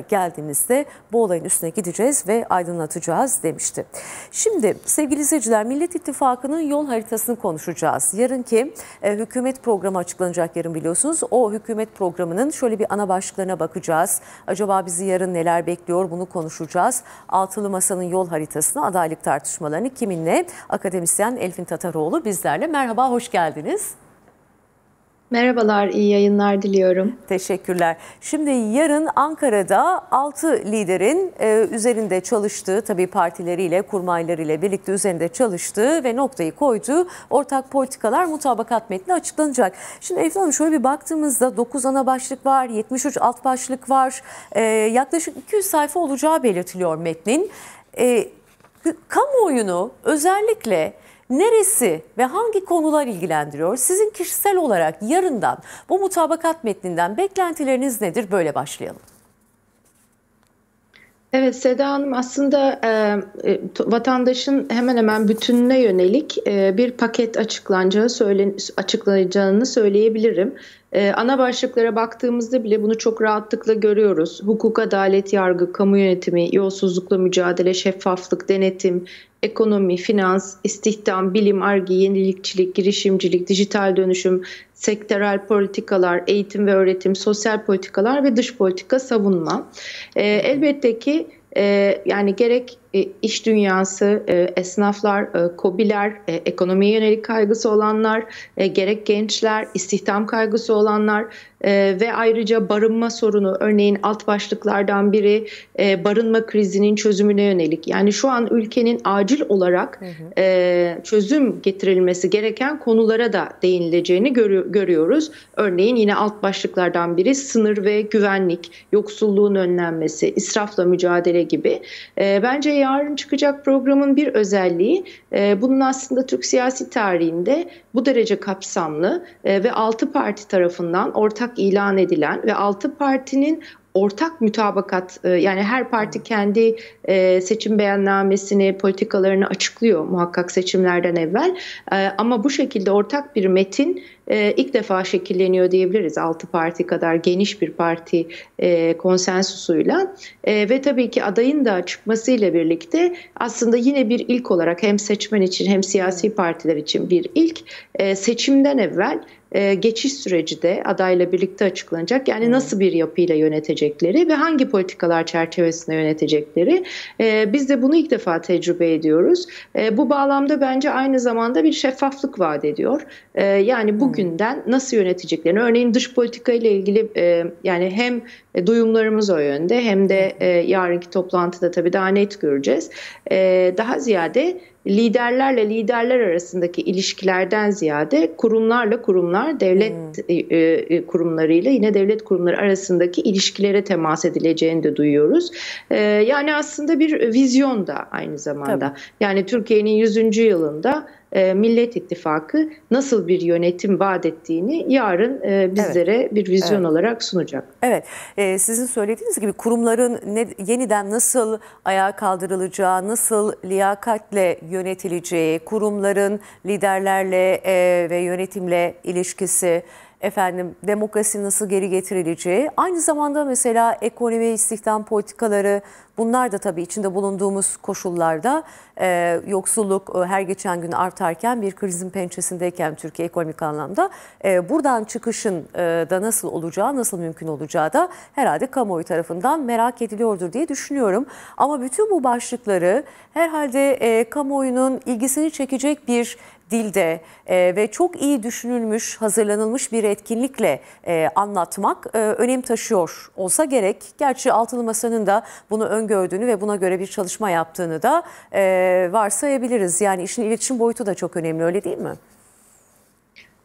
geldiğimizde bu olayın üstüne gideceğiz ve aydınlatacağız demişti. Şimdi sevgili izleyiciler Millet İttifakı'nın yol haritasını konuşacağız. Yarınki e, hükümet programı açıklanacak yarın biliyorsunuz. O hükümet programının şöyle bir ana başlıklarına bakacağız. Acaba bizi yarın neler bekliyor bunu konuşacağız. Altılı Masa'nın yol haritasını adaylık tartışmalarını kiminle? Akademisyen Elfin Tataroğlu bizlerle. Merhaba hoş geldiniz. Merhabalar, iyi yayınlar diliyorum. Teşekkürler. Şimdi yarın Ankara'da 6 liderin e, üzerinde çalıştığı, tabii partileriyle, kurmaylarıyla birlikte üzerinde çalıştığı ve noktayı koyduğu ortak politikalar mutabakat metni açıklanacak. Şimdi Elif Hanım şöyle bir baktığımızda 9 ana başlık var, 73 alt başlık var. E, yaklaşık 200 sayfa olacağı belirtiliyor metnin. E, kamuoyunu özellikle neresi ve hangi konular ilgilendiriyor? Sizin kişisel olarak yarından bu mutabakat metninden beklentileriniz nedir? Böyle başlayalım. Evet Seda Hanım aslında e, e vatandaşın hemen hemen bütününe yönelik e, bir paket açıklanacağı söylen, açıklanacağını söyleyebilirim. E, ana başlıklara baktığımızda bile bunu çok rahatlıkla görüyoruz. Hukuk, adalet, yargı, kamu yönetimi, yolsuzlukla mücadele, şeffaflık, denetim, ekonomi, finans, istihdam, bilim, argi, yenilikçilik, girişimcilik, dijital dönüşüm, sektörel politikalar, eğitim ve öğretim, sosyal politikalar ve dış politika savunma. E, elbette ki e, yani gerek e, iş dünyası, e, esnaflar, e, kobiler, e, ekonomiye yönelik kaygısı olanlar, e, gerek gençler, istihdam kaygısı olanlar e, ve ayrıca barınma sorunu örneğin alt başlıklardan biri e, barınma krizinin çözümüne yönelik. Yani şu an ülkenin acil olarak hı hı. E, çözüm getirilmesi gereken konulara da değinileceğini görü- görüyoruz. Örneğin yine alt başlıklardan biri sınır ve güvenlik, yoksulluğun önlenmesi, israfla mücadele gibi. E, bence yarın çıkacak programın bir özelliği e, bunun aslında Türk siyasi tarihinde bu derece kapsamlı e, ve altı parti tarafından ortak ortak ilan edilen ve 6 partinin ortak mütabakat e, yani her parti kendi e, seçim beyannamesini politikalarını açıklıyor muhakkak seçimlerden evvel e, ama bu şekilde ortak bir metin e, ilk defa şekilleniyor diyebiliriz. Altı parti kadar geniş bir parti e, konsensusuyla e, ve tabii ki adayın da çıkmasıyla birlikte aslında yine bir ilk olarak hem seçmen için hem siyasi partiler için bir ilk e, seçimden evvel geçiş süreci de adayla birlikte açıklanacak. Yani nasıl bir yapıyla yönetecekleri ve hangi politikalar çerçevesinde yönetecekleri. biz de bunu ilk defa tecrübe ediyoruz. bu bağlamda bence aynı zamanda bir şeffaflık vaat ediyor. yani bugün bugünden nasıl yöneteceklerini örneğin dış politika ile ilgili e, yani hem e, duyumlarımız o yönde hem de e, yarınki toplantıda tabii daha net göreceğiz. E, daha ziyade liderlerle liderler arasındaki ilişkilerden ziyade kurumlarla kurumlar, devlet hmm. e, e kurumlarıyla yine devlet kurumları arasındaki ilişkilere temas edileceğini de duyuyoruz. E, yani aslında bir vizyon da aynı zamanda. Tabii. Yani Türkiye'nin 100. yılında e, Millet İttifakı nasıl bir yönetim vaat ettiğini yarın e, bizlere evet. bir vizyon evet. olarak sunacak. Evet, e, sizin söylediğiniz gibi kurumların yeniden nasıl ayağa kaldırılacağı, nasıl liyakatle yönetileceği, kurumların liderlerle e, ve yönetimle ilişkisi, efendim demokrasi nasıl geri getirileceği, aynı zamanda mesela ekonomi, istihdam politikaları Bunlar da tabii içinde bulunduğumuz koşullarda e, yoksulluk e, her geçen gün artarken bir krizin pençesindeyken Türkiye ekonomik anlamda e, buradan çıkışın e, da nasıl olacağı, nasıl mümkün olacağı da herhalde kamuoyu tarafından merak ediliyordur diye düşünüyorum. Ama bütün bu başlıkları herhalde e, kamuoyunun ilgisini çekecek bir dilde e, ve çok iyi düşünülmüş, hazırlanılmış bir etkinlikle e, anlatmak e, önem taşıyor olsa gerek. Gerçi Altılı Masa'nın da bunu ön öngördüğünü ve buna göre bir çalışma yaptığını da e, varsayabiliriz. Yani işin iletişim boyutu da çok önemli öyle değil mi?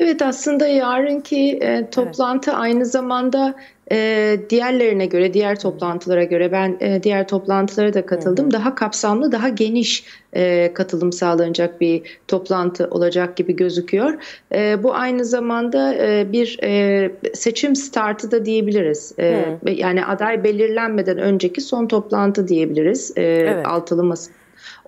Evet aslında yarınki e, toplantı evet. aynı zamanda e, diğerlerine göre, diğer toplantılara göre ben e, diğer toplantılara da katıldım. Hı hı. Daha kapsamlı, daha geniş e, katılım sağlanacak bir toplantı olacak gibi gözüküyor. E, bu aynı zamanda e, bir e, seçim startı da diyebiliriz. E, yani aday belirlenmeden önceki son toplantı diyebiliriz. E, evet. Altılı masa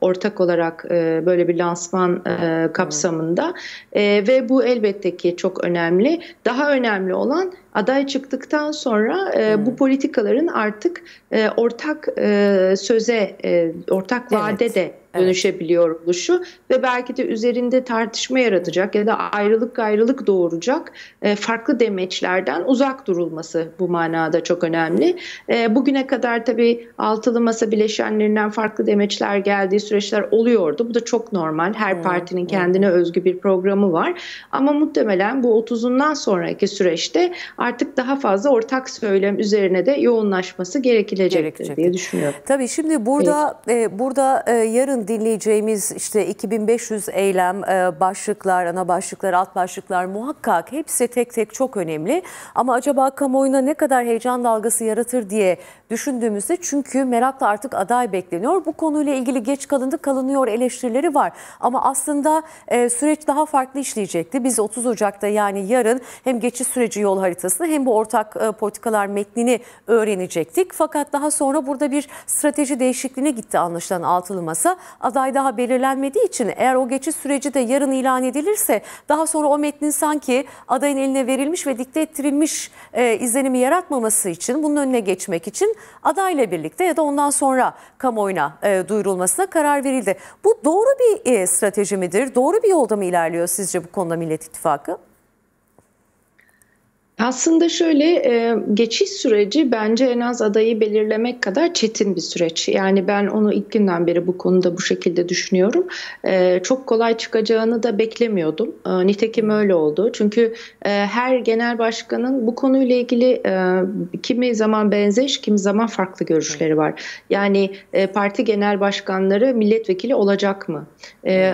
ortak olarak e, böyle bir lansman e, kapsamında e, ve bu elbette ki çok önemli. Daha önemli olan aday çıktıktan sonra e, bu politikaların artık e, ortak e, söze, e, ortak vaade evet. de dönüşebiliyor oluşu ve belki de üzerinde tartışma yaratacak ya da ayrılık ayrılık doğuracak e, farklı demeçlerden uzak durulması bu manada çok önemli. E, bugüne kadar tabii altılı masa bileşenlerinden farklı demeçler geldiği süreçler oluyordu. Bu da çok normal. Her partinin kendine özgü bir programı var. Ama muhtemelen bu 30'undan sonraki süreçte artık daha fazla ortak söylem üzerine de yoğunlaşması gerekilecektir Gerekecek. diye düşünüyorum. Tabii şimdi burada evet. e, burada e, yarın dinleyeceğimiz işte 2500 eylem e, başlıklar, ana başlıklar, alt başlıklar muhakkak hepsi tek tek çok önemli. Ama acaba kamuoyuna ne kadar heyecan dalgası yaratır diye düşündüğümüzde çünkü merakla artık aday bekleniyor. Bu konuyla ilgili geç kalındı kalınıyor eleştirileri var. Ama aslında e, süreç daha farklı işleyecekti. Biz 30 Ocak'ta yani yarın hem geçiş süreci yol haritası politikasını hem bu ortak e, politikalar metnini öğrenecektik. Fakat daha sonra burada bir strateji değişikliğine gitti anlaşılan altılı masa. Aday daha belirlenmediği için eğer o geçiş süreci de yarın ilan edilirse daha sonra o metnin sanki adayın eline verilmiş ve dikte ettirilmiş e, izlenimi yaratmaması için bunun önüne geçmek için adayla birlikte ya da ondan sonra kamuoyuna e, duyurulmasına karar verildi. Bu doğru bir e, strateji midir? Doğru bir yolda mı ilerliyor sizce bu konuda Millet İttifakı? Aslında şöyle e, geçiş süreci bence en az adayı belirlemek kadar çetin bir süreç. Yani ben onu ilk günden beri bu konuda bu şekilde düşünüyorum. E, çok kolay çıkacağını da beklemiyordum. E, nitekim öyle oldu. Çünkü her genel başkanın bu konuyla ilgili kimi zaman benzeş, kimi zaman farklı görüşleri var. Yani parti genel başkanları milletvekili olacak mı?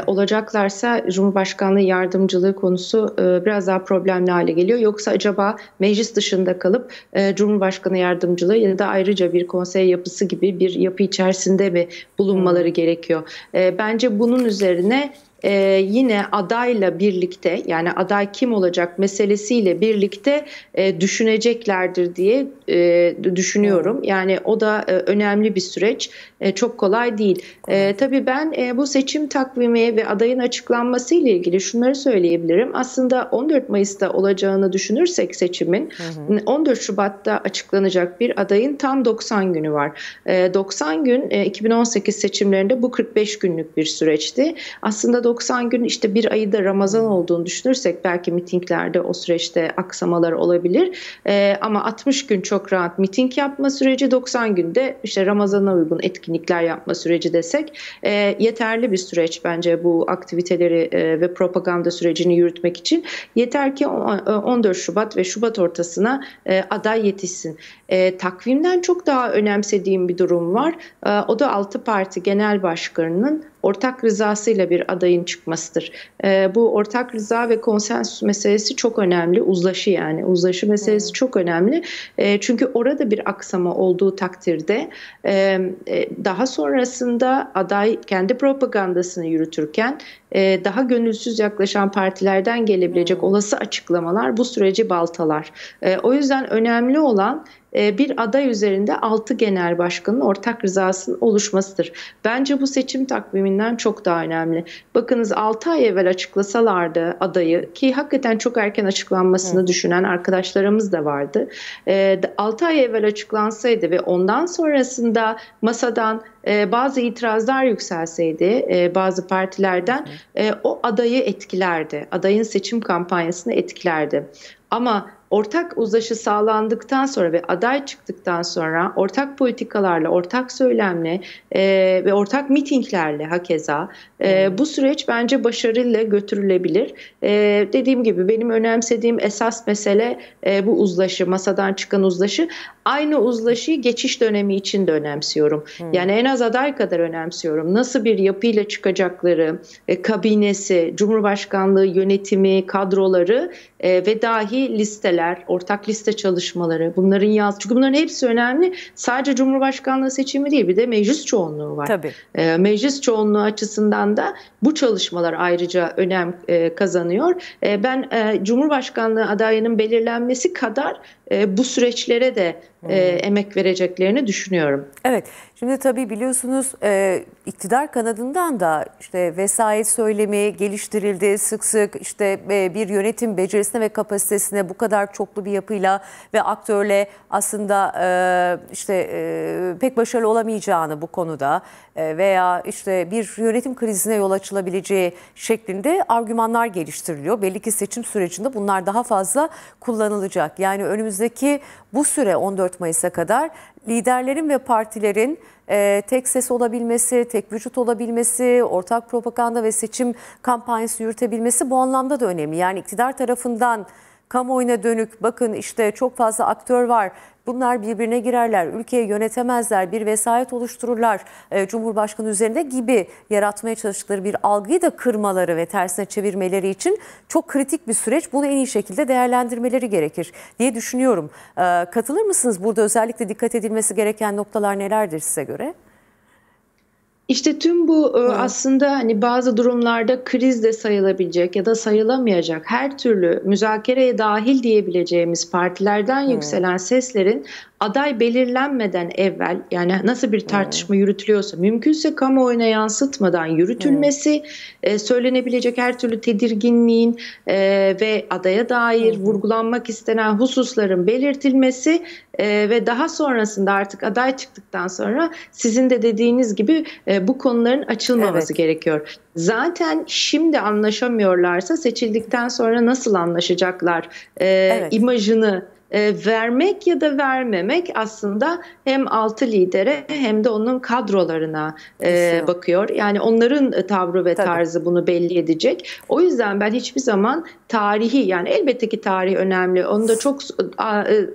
Olacaklarsa Cumhurbaşkanlığı yardımcılığı konusu biraz daha problemli hale geliyor. Yoksa acaba meclis dışında kalıp e, Cumhurbaşkanı yardımcılığı ya da ayrıca bir konsey yapısı gibi bir yapı içerisinde mi bulunmaları gerekiyor? E, bence bunun üzerine e, yine adayla birlikte yani aday kim olacak meselesiyle birlikte e, düşüneceklerdir diye e, düşünüyorum. Yani o da e, önemli bir süreç. E, çok kolay değil. E, tabii ben e, bu seçim takvimi ve adayın açıklanması ile ilgili şunları söyleyebilirim. Aslında 14 Mayıs'ta olacağını düşünürsek seçimin hı hı. 14 Şubat'ta açıklanacak bir adayın tam 90 günü var. E, 90 gün e, 2018 seçimlerinde bu 45 günlük bir süreçti. Aslında 90 gün işte bir ayı da Ramazan hmm. olduğunu düşünürsek belki mitinglerde o süreçte aksamalar olabilir. E, ama 60 gün çok rahat miting yapma süreci 90 günde işte Ramazan'a uygun etkinlikler yapma süreci desek e, yeterli bir süreç bence bu aktiviteleri e, ve propaganda sürecini yürütmek için. Yeter ki 14 e, Şubat ve Şubat ortasına e, aday yetişsin. E, takvimden çok daha önemsediğim bir durum var. E, o da 6 parti genel başkanının ortak rızasıyla bir adayın çıkmasıdır. E, bu ortak rıza ve konsensüs meselesi çok önemli. Uzlaşı yani uzlaşı meselesi çok önemli. E, çünkü orada bir aksama olduğu takdirde e, e, daha sonrasında aday kendi propagandasını yürütürken e, daha gönülsüz yaklaşan partilerden gelebilecek olası açıklamalar bu süreci baltalar. E, o yüzden önemli olan e, bir aday üzerinde 6 genel başkanın ortak rızasının oluşmasıdır. Bence bu seçim takviminden çok daha önemli. Bakınız 6 ay evvel açıklasalardı adayı ki hakikaten çok erken açıklanmasını düşünen arkadaşlarımız da vardı. 6 e, ay evvel açıklansaydı ve ondan sonrasında masadan e, bazı itirazlar yükselseydi bazı partilerden o adayı etkilerdi. Adayın seçim kampanyasını etkilerdi. Ama ortak uzlaşı sağlandıktan sonra ve aday çıktıktan sonra ortak politikalarla, ortak söylemle e, ve ortak mitinglerle hakeza e, bu süreç bence başarıyla götürülebilir. E, dediğim gibi benim önemsediğim esas mesele e, bu uzlaşı, masadan çıkan uzlaşı. Aynı uzlaşıyı geçiş dönemi için de önemsiyorum. Hmm. Yani en az aday kadar önemsiyorum. Nasıl bir yapıyla çıkacakları, e, kabinesi, cumhurbaşkanlığı yönetimi, kadroları e, ve dahi listeler, ortak liste çalışmaları bunların yaz. Çünkü bunların hepsi önemli. Sadece Cumhurbaşkanlığı seçimi değil bir de meclis çoğunluğu var. Tabii. E, meclis çoğunluğu açısından da bu çalışmalar ayrıca önem e, kazanıyor. E, ben e, Cumhurbaşkanlığı adayının belirlenmesi kadar e, bu süreçlere de e, emek vereceklerini düşünüyorum. Evet, şimdi tabii biliyorsunuz e, iktidar kanadından da işte vesayet söylemi geliştirildi sık sık işte e, bir yönetim becerisine ve kapasitesine bu kadar çoklu bir yapıyla ve aktörle aslında e, işte e, pek başarılı olamayacağını bu konuda e, veya işte bir yönetim krizine yol açılabileceği şeklinde argümanlar geliştiriliyor. Belli ki seçim sürecinde bunlar daha fazla kullanılacak. Yani önümüzde önümüzdeki bu süre 14 Mayıs'a kadar liderlerin ve partilerin e, tek ses olabilmesi, tek vücut olabilmesi, ortak propaganda ve seçim kampanyası yürütebilmesi bu anlamda da önemli. Yani iktidar tarafından kamuoyuna dönük bakın işte çok fazla aktör var. Bunlar birbirine girerler, ülkeyi yönetemezler, bir vesayet oluştururlar e, Cumhurbaşkanı üzerinde gibi yaratmaya çalıştıkları bir algıyı da kırmaları ve tersine çevirmeleri için çok kritik bir süreç. Bunu en iyi şekilde değerlendirmeleri gerekir diye düşünüyorum. E, katılır mısınız? Burada özellikle dikkat edilmesi gereken noktalar nelerdir size göre? İşte tüm bu e, evet. aslında hani bazı durumlarda kriz de sayılabilecek ya da sayılamayacak her türlü müzakereye dahil diyebileceğimiz partilerden evet. yükselen seslerin aday belirlenmeden evvel yani nasıl bir tartışma evet. yürütülüyorsa mümkünse kamuoyuna yansıtmadan yürütülmesi evet. E, söylenebilecek her türlü tedirginliğin e, ve adaya dair evet. vurgulanmak istenen hususların belirtilmesi ve daha sonrasında artık aday çıktıktan sonra sizin de dediğiniz gibi ee, bu konuların açılmaması evet. gerekiyor. Zaten şimdi anlaşamıyorlarsa seçildikten sonra nasıl anlaşacaklar? E, evet. İmajını e, vermek ya da vermemek aslında hem altı lidere hem de onun kadrolarına e, bakıyor. Yani onların e, tavrı ve Tabii. tarzı bunu belli edecek. O yüzden ben hiçbir zaman tarihi yani elbette ki tarih önemli. Onu da çok e,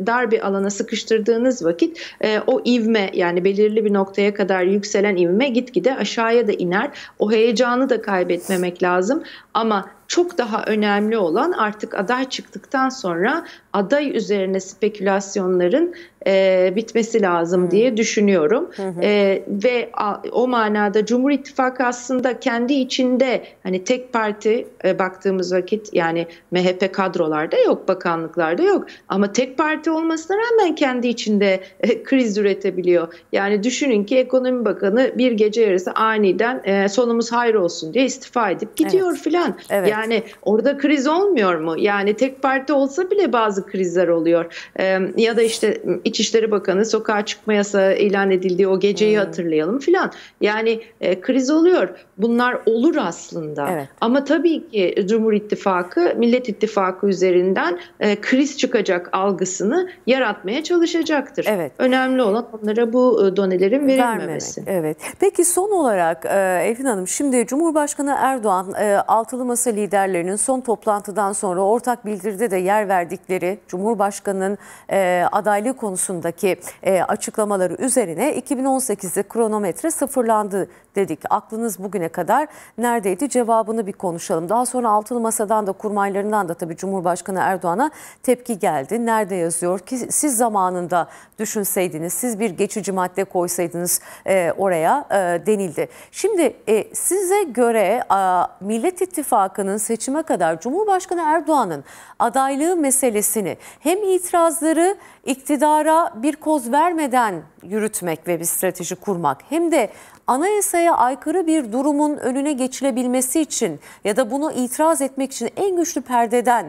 dar bir alana sıkıştırdığınız vakit e, o ivme yani belirli bir noktaya kadar yükselen ivme gitgide aşağıya da iner. O heyecanı da kaybetmemek lazım. Ama çok daha önemli olan artık aday çıktıktan sonra aday üzerine spekülasyonların e, bitmesi lazım hmm. diye düşünüyorum. Hmm. E, ve a, o manada Cumhur İttifakı aslında kendi içinde hani tek parti e, baktığımız vakit yani MHP kadrolarda yok, bakanlıklarda yok. Ama tek parti olmasına rağmen kendi içinde e, kriz üretebiliyor. Yani düşünün ki ekonomi bakanı bir gece yarısı aniden e, sonumuz hayır olsun diye istifa edip gidiyor evet. filan. Evet. Yani yani orada kriz olmuyor mu? Yani tek parti olsa bile bazı krizler oluyor. Ee, ya da işte İçişleri Bakanı sokağa çıkma yasağı ilan edildiği o geceyi hmm. hatırlayalım filan. Yani e, kriz oluyor bunlar olur aslında. Evet. Ama tabii ki Cumhur İttifakı, Millet İttifakı üzerinden e, kriz çıkacak algısını yaratmaya çalışacaktır. Evet. Önemli olan onlara bu e, donelerin verilmemesi. Vermemek, evet. Peki son olarak e, Elfin Hanım şimdi Cumhurbaşkanı Erdoğan e, altılı masa liderlerinin son toplantıdan sonra ortak bildiride de yer verdikleri Cumhurbaşkanı'nın e, adaylığı konusundaki e, açıklamaları üzerine 2018'de kronometre sıfırlandı dedik. Aklınız bugüne bugüne kadar neredeydi cevabını bir konuşalım. Daha sonra Altın Masa'dan da kurmaylarından da tabii Cumhurbaşkanı Erdoğan'a tepki geldi. Nerede yazıyor ki siz zamanında düşünseydiniz, siz bir geçici madde koysaydınız e, oraya e, denildi. Şimdi e, size göre a, Millet İttifakı'nın seçime kadar Cumhurbaşkanı Erdoğan'ın adaylığı meselesini hem itirazları iktidara bir koz vermeden yürütmek ve bir strateji kurmak hem de anayasaya aykırı bir durumun önüne geçilebilmesi için ya da bunu itiraz etmek için en güçlü perdeden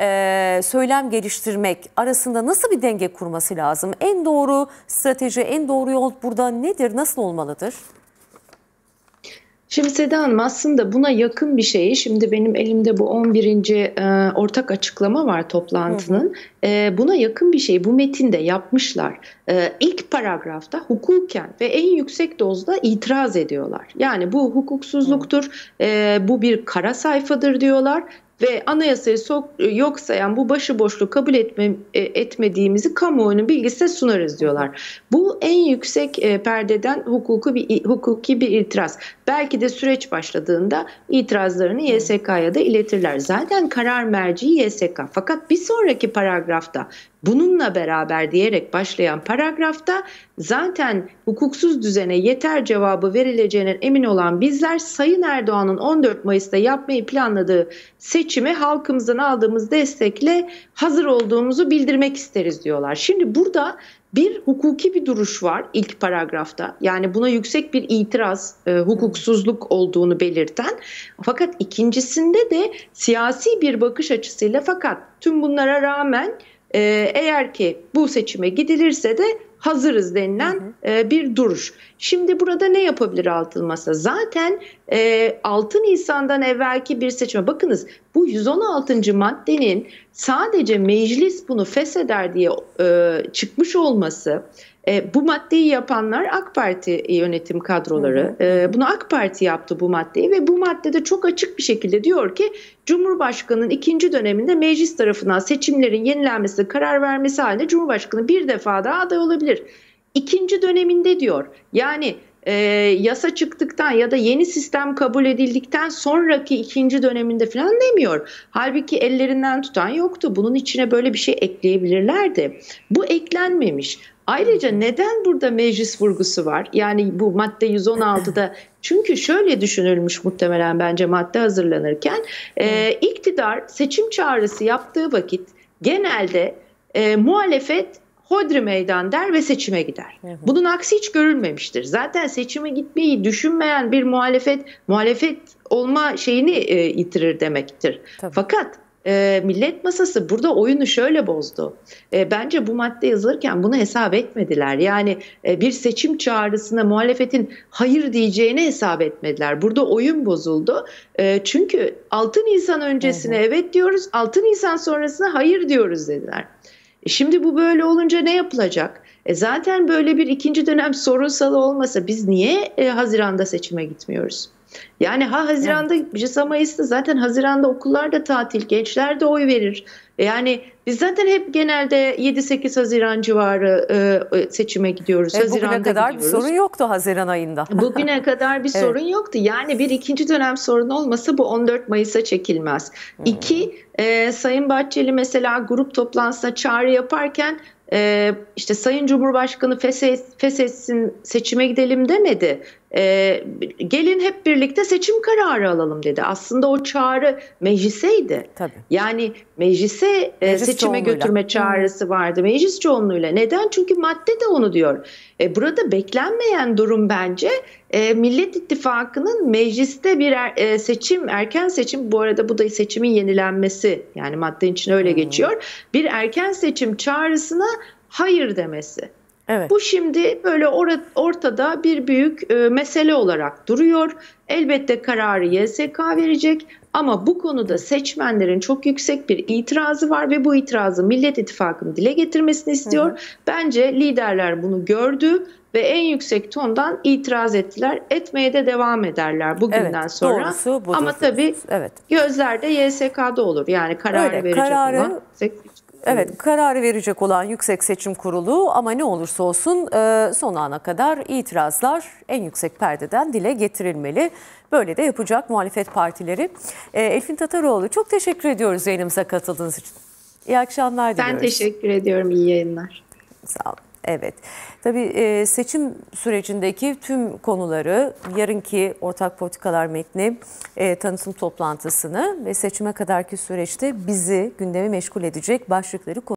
e, söylem geliştirmek arasında nasıl bir denge kurması lazım? En doğru strateji, en doğru yol burada nedir, nasıl olmalıdır? Şimdi Seda Hanım aslında buna yakın bir şeyi şimdi benim elimde bu 11. E, ortak açıklama var toplantının. Hı e, buna yakın bir şey bu metinde yapmışlar. E, ilk paragrafta hukuken ve en yüksek dozda itiraz ediyorlar. Yani bu hukuksuzluktur, e, bu bir kara sayfadır diyorlar ve anayasayı sok, yok sayan bu başıboşluğu kabul etme, e, etmediğimizi kamuoyunun bilgisine sunarız diyorlar. Bu en yüksek e, perdeden hukuku bir, hukuki bir itiraz. Belki de süreç başladığında itirazlarını YSK'ya da iletirler. Zaten karar merci YSK. Fakat bir sonraki paragraf paragrafta bununla beraber diyerek başlayan paragrafta zaten hukuksuz düzene yeter cevabı verileceğine emin olan bizler Sayın Erdoğan'ın 14 Mayıs'ta yapmayı planladığı seçime halkımızın aldığımız destekle hazır olduğumuzu bildirmek isteriz diyorlar. Şimdi burada bir hukuki bir duruş var ilk paragrafta. Yani buna yüksek bir itiraz, e, hukuksuzluk olduğunu belirten. Fakat ikincisinde de siyasi bir bakış açısıyla fakat tüm bunlara rağmen e, eğer ki bu seçime gidilirse de hazırız denilen e, bir duruş. Şimdi burada ne yapabilir altın masa? Zaten e, 6 Nisan'dan evvelki bir seçime bakınız bu 116. maddenin sadece meclis bunu fesheder diye e, çıkmış olması e, bu maddeyi yapanlar AK Parti yönetim kadroları. E, bunu AK Parti yaptı bu maddeyi ve bu maddede çok açık bir şekilde diyor ki Cumhurbaşkanı'nın ikinci döneminde meclis tarafından seçimlerin yenilenmesi, karar vermesi halinde Cumhurbaşkanı bir defa daha aday olabilir. İkinci döneminde diyor. Yani e, yasa çıktıktan ya da yeni sistem kabul edildikten sonraki ikinci döneminde falan demiyor. Halbuki ellerinden tutan yoktu. Bunun içine böyle bir şey ekleyebilirlerdi. Bu eklenmemiş. Ayrıca neden burada meclis vurgusu var? Yani bu madde 116'da çünkü şöyle düşünülmüş muhtemelen bence madde hazırlanırken e, iktidar seçim çağrısı yaptığı vakit genelde e, muhalefet hodri meydan der ve seçime gider. Bunun aksi hiç görülmemiştir. Zaten seçime gitmeyi düşünmeyen bir muhalefet muhalefet olma şeyini e, yitirir demektir. Tabii. Fakat e, millet masası burada oyunu şöyle bozdu. E, bence bu madde yazılırken bunu hesap etmediler. Yani e, bir seçim çağrısına muhalefetin hayır diyeceğini hesap etmediler. Burada oyun bozuldu. E, çünkü 6 Nisan öncesine evet diyoruz, 6 Nisan sonrasına hayır diyoruz dediler. E, şimdi bu böyle olunca ne yapılacak? E zaten böyle bir ikinci dönem sorunsalı olmasa biz niye e, Haziran'da seçime gitmiyoruz? Yani ha Haziran'da evet. Mayıs'ta zaten Haziran'da okullarda tatil, gençler de oy verir. Yani biz zaten hep genelde 7-8 Haziran civarı e, e seçime gidiyoruz. E, bugüne kadar gidiyoruz. bir sorun yoktu Haziran ayında. bugüne kadar bir evet. sorun yoktu. Yani bir ikinci dönem sorun olmasa bu 14 Mayıs'a çekilmez. Hmm. İki, e, Sayın Bahçeli mesela grup toplantısına çağrı yaparken e, işte Sayın Cumhurbaşkanı feshetsin seçime gidelim demedi e, gelin hep birlikte seçim kararı alalım dedi. Aslında o çağrı mecliseydi. Tabii. Yani meclise e, Meclis seçime çoğunluğuyla. götürme çağrısı vardı meclis çoğunluğuyla. Neden? Çünkü madde de onu diyor. E, burada beklenmeyen durum bence e, Millet İttifakı'nın mecliste bir er, e, seçim, erken seçim bu arada bu da seçimin yenilenmesi yani maddenin içine öyle hmm. geçiyor. Bir erken seçim çağrısına hayır demesi. Evet. Bu şimdi böyle ortada bir büyük e, mesele olarak duruyor. Elbette kararı YSK verecek ama bu konuda seçmenlerin çok yüksek bir itirazı var ve bu itirazı Millet İttifakı'nın dile getirmesini istiyor. Hı hı. Bence liderler bunu gördü ve en yüksek tondan itiraz ettiler. Etmeye de devam ederler bugünden evet, sonra. Doğrusu budur. Ama tabii evet. gözler de YSK'da olur. Yani karar verecek kararı... olan Evet kararı verecek olan Yüksek Seçim Kurulu ama ne olursa olsun e, son ana kadar itirazlar en yüksek perdeden dile getirilmeli. Böyle de yapacak muhalefet partileri. E, Elfin Tataroğlu çok teşekkür ediyoruz yayınımıza katıldığınız için. İyi akşamlar diliyoruz. Ben teşekkür ediyorum. İyi yayınlar. Sağ olun. Evet. Tabii seçim sürecindeki tüm konuları yarınki ortak politikalar metni tanıtım toplantısını ve seçime kadarki süreçte bizi gündemi meşgul edecek başlıkları